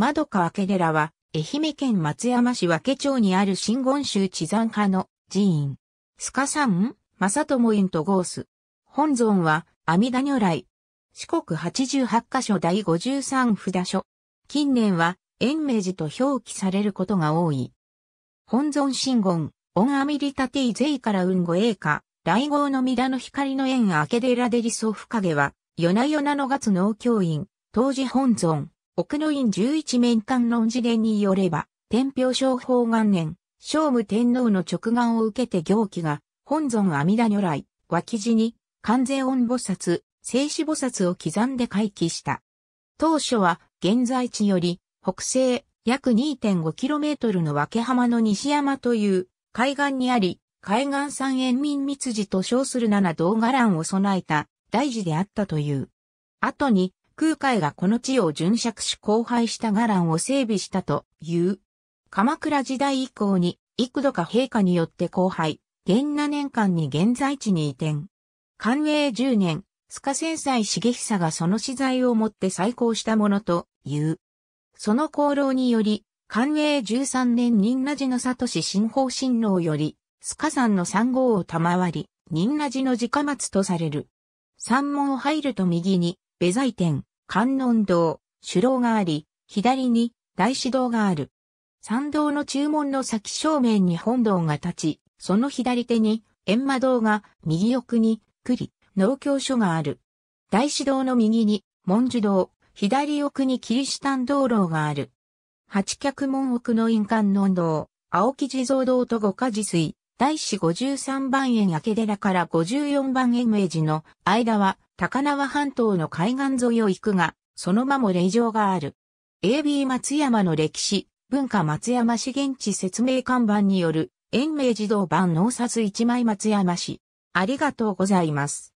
窓川家寺は、愛媛県松山市和家町にある真言宗地山派の寺院。塚山正友院とゴース。本尊は、阿弥陀如来。四国八十八箇所第五十三札所。近年は、延明寺と表記されることが多い。本尊真言、オンアミリタティゼイから運語栄華、来号のミラの光の縁明け寺デリソフカゲは、夜な夜なの月農教員、当時本尊、奥の院十一面観論事例によれば、天平商法元年、聖武天皇の直眼を受けて行基が、本尊阿弥陀如来、脇地に、完全音菩薩、静止菩薩を刻んで回帰した。当初は、現在地より、北西、約 2.5km の分浜の西山という海岸にあり、海岸山延民密寺と称する七道伽藍を備えた大寺であったという。後に空海がこの地を巡釈し荒廃した伽藍を整備したという。鎌倉時代以降に幾度か陛下によって荒廃、元那年間に現在地に移転。寛永10年、賀戦歳重久がその資材をもって再興したものという。その功労により、寛永13年仁和寺の里市新法新郎より、須賀山の三号を賜り、仁和寺の家松とされる。山門を入ると右に、ベザイ店、観音堂、主楼があり、左に大師堂がある。参道の中門の先正面に本堂が立ち、その左手に閻魔堂が、右奥に栗、農協所がある。大師堂の右に文殊堂、左奥にキリシタン道路がある。八脚門奥の印観音堂、青木地蔵堂と五家寺水、大師53番円明寺から54番円明寺の間は高輪半島の海岸沿いを行くが、その間も霊場がある。AB 松山の歴史、文化松山市現地説明看板による、延命児童版納札一枚松山市。ありがとうございます。